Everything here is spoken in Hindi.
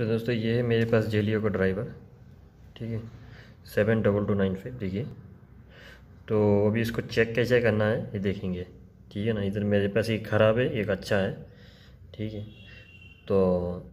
तो दोस्तों ये है मेरे पास जेलियो का ड्राइवर ठीक है seven double two nine five देखिए तो अभी इसको चेक कैसे करना है ये देखेंगे ठीक है ना इधर मेरे पास एक ख़राब है एक अच्छा है ठीक है तो